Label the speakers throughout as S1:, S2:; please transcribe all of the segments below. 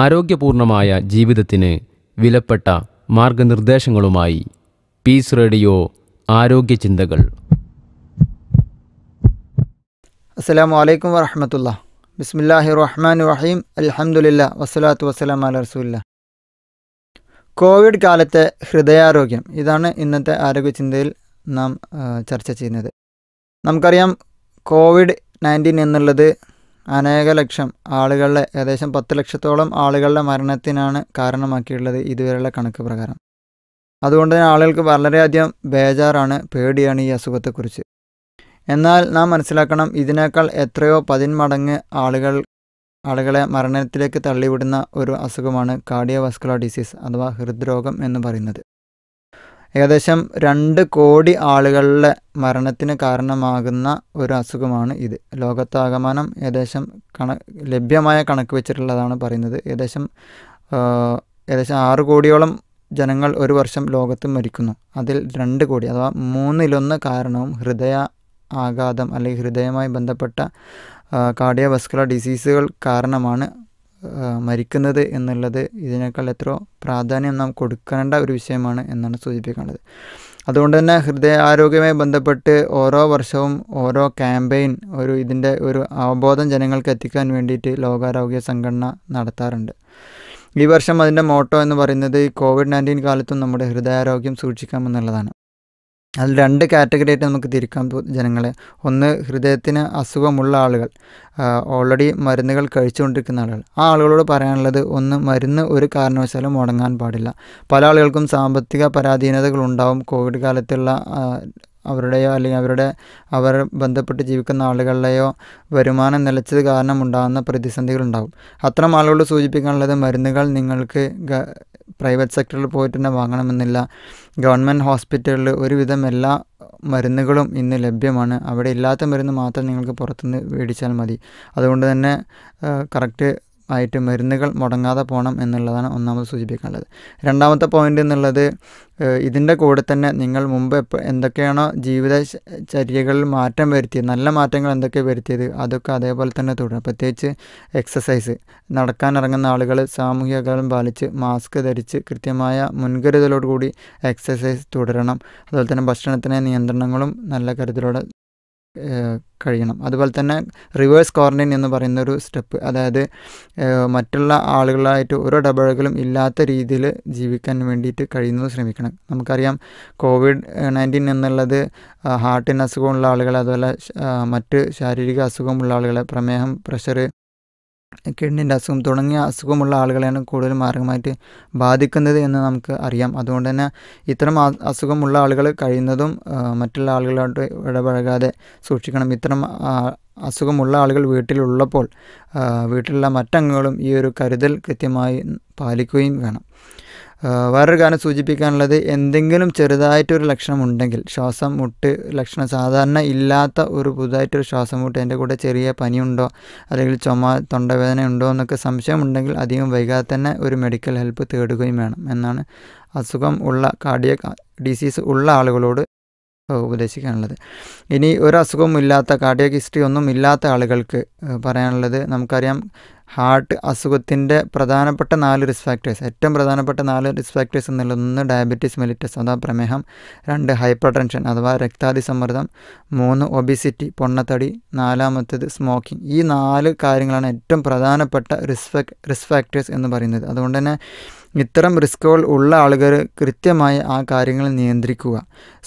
S1: ആരോഗ്യപൂർണമായ ജീവിതത്തിന് വിലപ്പെട്ട മാർഗനിർദ്ദേശങ്ങളുമായി piece radio ആരോഗ്യ ചിന്തകൾ അസ്സാം വലൈക്കും വാഹമത്തുല്ല ബിസ്മില്ലാഹി റഹ്മാൻ റഹീം അലഹമുല്ല വസ്സലാത്തു വസ്സലാം അല റസൂല്ല കോവിഡ് കാലത്തെ ഹൃദയാരോഗ്യം ഇതാണ് ഇന്നത്തെ ആരോഗ്യ ചിന്തയിൽ നാം ചർച്ച ചെയ്യുന്നത് നമുക്കറിയാം കോവിഡ് നയൻറ്റീൻ എന്നുള്ളത് അനേക ലക്ഷം ആളുകളുടെ ഏകദേശം പത്ത് ലക്ഷത്തോളം ആളുകളുടെ മരണത്തിനാണ് കാരണമാക്കിയിട്ടുള്ളത് ഇതുവരെയുള്ള കണക്ക് പ്രകാരം അതുകൊണ്ട് തന്നെ ആളുകൾക്ക് വളരെയധികം ബേജാറാണ് പേടിയാണ് ഈ അസുഖത്തെക്കുറിച്ച് എന്നാൽ നാം മനസ്സിലാക്കണം ഇതിനേക്കാൾ എത്രയോ പതിന്മടങ്ങ് ആളുകൾ ആളുകളെ മരണത്തിലേക്ക് തള്ളിവിടുന്ന ഒരു അസുഖമാണ് കാർഡിയോവാസ്കുലർ ഡിസീസ് അഥവാ ഹൃദ്രോഗം എന്ന് പറയുന്നത് ഏകദേശം രണ്ട് കോടി ആളുകളുടെ മരണത്തിന് കാരണമാകുന്ന ഒരു അസുഖമാണ് ഇത് ലോകത്താകമാനം ഏകദേശം കണ ലഭ്യമായ കണക്ക് വെച്ചിട്ടുള്ളതാണ് പറയുന്നത് ഏകദേശം ഏകദേശം ആറ് കോടിയോളം ജനങ്ങൾ ഒരു വർഷം ലോകത്ത് മരിക്കുന്നു അതിൽ രണ്ട് കോടി അഥവാ മൂന്നിലൊന്ന് കാരണവും ഹൃദയ ആഘാതം അല്ലെങ്കിൽ ഹൃദയവുമായി ബന്ധപ്പെട്ട കാർഡിയോവസ്കുലർ ഡിസീസുകൾ കാരണമാണ് മരിക്കുന്നത് എന്നുള്ളത് ഇതിനേക്കാൾ എത്രയോ പ്രാധാന്യം നാം കൊടുക്കേണ്ട ഒരു വിഷയമാണ് എന്നാണ് സൂചിപ്പിക്കേണ്ടത് അതുകൊണ്ട് തന്നെ ആരോഗ്യവുമായി ബന്ധപ്പെട്ട് ഓരോ വർഷവും ഓരോ ക്യാമ്പയിൻ ഒരു ഇതിൻ്റെ ഒരു അവബോധം ജനങ്ങൾക്ക് എത്തിക്കാൻ വേണ്ടിയിട്ട് ലോകാരോഗ്യ സംഘടന നടത്താറുണ്ട് ഈ വർഷം അതിൻ്റെ മോട്ടോ എന്ന് പറയുന്നത് കോവിഡ് നയൻറ്റീൻ കാലത്തും നമ്മുടെ ഹൃദയാരോഗ്യം സൂക്ഷിക്കാം എന്നുള്ളതാണ് അതിൽ രണ്ട് കാറ്റഗറി ആയിട്ട് നമുക്ക് തിരിക്കാം ജനങ്ങളെ ഒന്ന് ഹൃദയത്തിന് അസുഖമുള്ള ആളുകൾ ഓൾറെഡി മരുന്നുകൾ കഴിച്ചുകൊണ്ടിരിക്കുന്ന ആളുകൾ ആ ആളുകളോട് പറയാനുള്ളത് ഒന്ന് മരുന്ന് ഒരു കാരണവശാലും മുടങ്ങാൻ പാടില്ല പല ആളുകൾക്കും സാമ്പത്തിക പരാധീനതകൾ ഉണ്ടാവും കോവിഡ് കാലത്തുള്ള അവരുടെയോ അല്ലെങ്കിൽ അവരുടെ അവർ ബന്ധപ്പെട്ട് ജീവിക്കുന്ന ആളുകളുടെയോ വരുമാനം നിലച്ചത് കാരണം ഉണ്ടാകുന്ന പ്രതിസന്ധികളുണ്ടാകും അത്തരം ആളുകളോട് സൂചിപ്പിക്കാനുള്ളത് മരുന്നുകൾ നിങ്ങൾക്ക് പ്രൈവറ്റ് സെക്ടറിൽ പോയിട്ട് തന്നെ വാങ്ങണമെന്നില്ല ഗവൺമെൻറ് ഹോസ്പിറ്റലിൽ ഒരുവിധം എല്ലാ മരുന്നുകളും ഇന്ന് ലഭ്യമാണ് അവിടെ ഇല്ലാത്ത മരുന്ന് മാത്രം നിങ്ങൾക്ക് പുറത്തുനിന്ന് മേടിച്ചാൽ മതി അതുകൊണ്ട് തന്നെ കറക്റ്റ് ആയിട്ട് മരുന്നുകൾ മുടങ്ങാതെ പോകണം എന്നുള്ളതാണ് ഒന്നാമത് സൂചിപ്പിക്കാനുള്ളത് രണ്ടാമത്തെ പോയിൻ്റ് എന്നുള്ളത് ഇതിൻ്റെ കൂടെ തന്നെ നിങ്ങൾ മുമ്പ് എപ്പോൾ എന്തൊക്കെയാണോ ചര്യകളിൽ മാറ്റം വരുത്തിയത് നല്ല മാറ്റങ്ങൾ എന്തൊക്കെ വരുത്തിയത് അതൊക്കെ അതേപോലെ തന്നെ തുടരും പ്രത്യേകിച്ച് എക്സസൈസ് നടക്കാനിറങ്ങുന്ന ആളുകൾ സാമൂഹിക അകലം പാലിച്ച് മാസ്ക് ധരിച്ച് കൃത്യമായ മുൻകരുതലോടുകൂടി എക്സസൈസ് തുടരണം അതുപോലെ തന്നെ ഭക്ഷണത്തിന് നിയന്ത്രണങ്ങളും നല്ല കരുതലോടെ കഴിയണം അതുപോലെ തന്നെ റിവേഴ്സ് ക്വാറൻറ്റൈൻ എന്ന് പറയുന്ന ഒരു സ്റ്റെപ്പ് അതായത് മറ്റുള്ള ആളുകളായിട്ട് ഓരോ ഇടപഴകലും ഇല്ലാത്ത രീതിയിൽ ജീവിക്കാൻ വേണ്ടിയിട്ട് കഴിയുന്നത് ശ്രമിക്കണം നമുക്കറിയാം കോവിഡ് നയൻറ്റീൻ എന്നുള്ളത് ഹാർട്ടിന് അസുഖമുള്ള ആളുകൾ അതുപോലെ മറ്റ് ശാരീരിക അസുഖമുള്ള ആളുകളെ പ്രമേഹം പ്രഷർ കിഡ്നിൻ്റെ അസുഖം തുടങ്ങിയ അസുഖമുള്ള ആളുകളെയാണ് കൂടുതൽ മാരകമായിട്ട് ബാധിക്കുന്നത് എന്ന് നമുക്ക് അറിയാം അതുകൊണ്ട് തന്നെ ഇത്തരം അസുഖമുള്ള ആളുകൾ കഴിയുന്നതും മറ്റുള്ള ആളുകളോട് ഇടപഴകാതെ സൂക്ഷിക്കണം ഇത്തരം അസുഖമുള്ള ആളുകൾ വീട്ടിലുള്ളപ്പോൾ വീട്ടിലുള്ള മറ്റംഗങ്ങളും ഈ ഒരു കരുതൽ കൃത്യമായി പാലിക്കുകയും വേണം വേറൊരു കാരണം സൂചിപ്പിക്കാനുള്ളത് എന്തെങ്കിലും ചെറുതായിട്ടൊരു ലക്ഷണം ഉണ്ടെങ്കിൽ ശ്വാസം മുട്ട് ലക്ഷണം സാധാരണ ഇല്ലാത്ത ഒരു പുതുതായിട്ടൊരു ശ്വാസം മുട്ട് എൻ്റെ കൂടെ ചെറിയ പനിയുണ്ടോ അല്ലെങ്കിൽ ചുമ തൊണ്ടവേദന ഉണ്ടോ എന്നൊക്കെ സംശയമുണ്ടെങ്കിൽ അധികം വൈകാതെ തന്നെ ഒരു മെഡിക്കൽ ഹെൽപ്പ് തേടുകയും വേണം എന്നാണ് അസുഖം ഉള്ള കാർഡിയ ഡിസീസ് ഉള്ള ആളുകളോട് ഉപദേശിക്കാനുള്ളത് ഇനി ഒരു അസുഖവും ഇല്ലാത്ത കാർഡിയക് ഹിസ്റ്ററി ഒന്നും ഇല്ലാത്ത ആളുകൾക്ക് പറയാനുള്ളത് നമുക്കറിയാം ഹാർട്ട് അസുഖത്തിൻ്റെ പ്രധാനപ്പെട്ട നാല് റിസ്ക് ഫാക്ടേഴ്സ് ഏറ്റവും പ്രധാനപ്പെട്ട നാല് റിസ്ക് ഫാക്ടേഴ്സ് എന്നുള്ള ഒന്ന് ഡയബറ്റീസ് മെലിറ്റസ് അഥവാ പ്രമേഹം രണ്ട് ഹൈപ്പർ ടെൻഷൻ അഥവാ സമ്മർദ്ദം മൂന്ന് ഒബിസിറ്റി പൊണ്ണത്തടി നാലാമത്തേത് സ്മോക്കിംഗ് ഈ നാല് കാര്യങ്ങളാണ് ഏറ്റവും പ്രധാനപ്പെട്ട റിസ്ക് റിസ്ക് ഫാക്ടേഴ്സ് എന്ന് പറയുന്നത് അതുകൊണ്ട് തന്നെ ഇത്തരം റിസ്കുകൾ ഉള്ള ആളുകൾ കൃത്യമായി ആ കാര്യങ്ങൾ നിയന്ത്രിക്കുക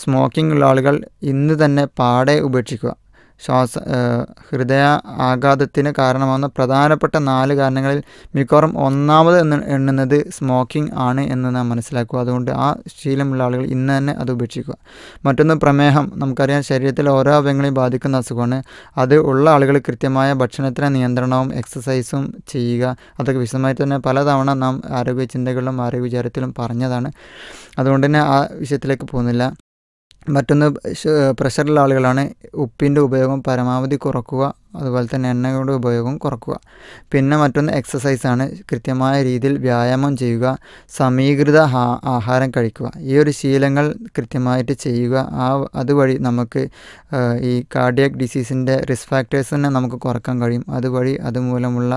S1: സ്മോക്കിംഗ് ഉള്ള ആളുകൾ ഇന്ന് തന്നെ പാടെ ഉപേക്ഷിക്കുക ശ്വാസ ഹൃദയ ആഘാതത്തിന് കാരണമാകുന്ന പ്രധാനപ്പെട്ട നാല് കാരണങ്ങളിൽ മിക്കവാറും ഒന്നാമത് എന്ന് എണ്ണുന്നത് സ്മോക്കിംഗ് ആണ് എന്ന് നാം മനസ്സിലാക്കുക അതുകൊണ്ട് ആ ശീലമുള്ള ആളുകൾ ഇന്ന് തന്നെ അത് ഉപേക്ഷിക്കുക മറ്റൊന്ന് പ്രമേഹം നമുക്കറിയാം ശരീരത്തിലെ ഓരോ അവയങ്ങളെയും ബാധിക്കുന്ന അസുഖമാണ് അത് ഉള്ള ആളുകൾ കൃത്യമായ ഭക്ഷണത്തിന് നിയന്ത്രണവും എക്സസൈസും ചെയ്യുക അതൊക്കെ വിശദമായി തന്നെ പലതവണ നാം ആരോഗ്യ ചിന്തകളിലും ആരോഗ്യ വിചാരത്തിലും പറഞ്ഞതാണ് അതുകൊണ്ട് തന്നെ ആ വിഷയത്തിലേക്ക് പോകുന്നില്ല മറ്റൊന്ന് പ്രഷറുള്ള ആളുകളാണ് ഉപ്പിൻ്റെ ഉപയോഗം പരമാവധി കുറക്കുക അതുപോലെ തന്നെ എണ്ണയുടെ ഉപയോഗം കുറക്കുക പിന്നെ മറ്റൊന്ന് എക്സസൈസാണ് കൃത്യമായ രീതിയിൽ വ്യായാമം ചെയ്യുക സമീകൃത ആഹാരം കഴിക്കുക ഈ ഒരു ശീലങ്ങൾ കൃത്യമായിട്ട് ചെയ്യുക ആ അതുവഴി നമുക്ക് ഈ കാർഡിയക് ഡിസീസിൻ്റെ റിസ്ക് തന്നെ നമുക്ക് കുറക്കാൻ കഴിയും അതുവഴി അതുമൂലമുള്ള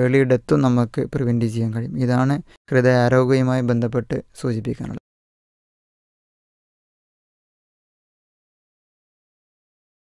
S1: ഏളി ഡെത്തും നമുക്ക് പ്രിവെൻറ്റ് ചെയ്യാൻ കഴിയും ഇതാണ് ഹൃദയാരോഗ്യവുമായി ബന്ധപ്പെട്ട് സൂചിപ്പിക്കാനുള്ളത്